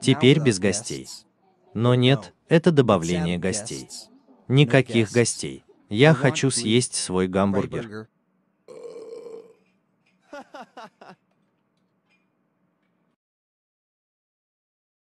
Теперь без гостей. Но нет, это добавление гостей. Никаких гостей. Я хочу съесть свой гамбургер.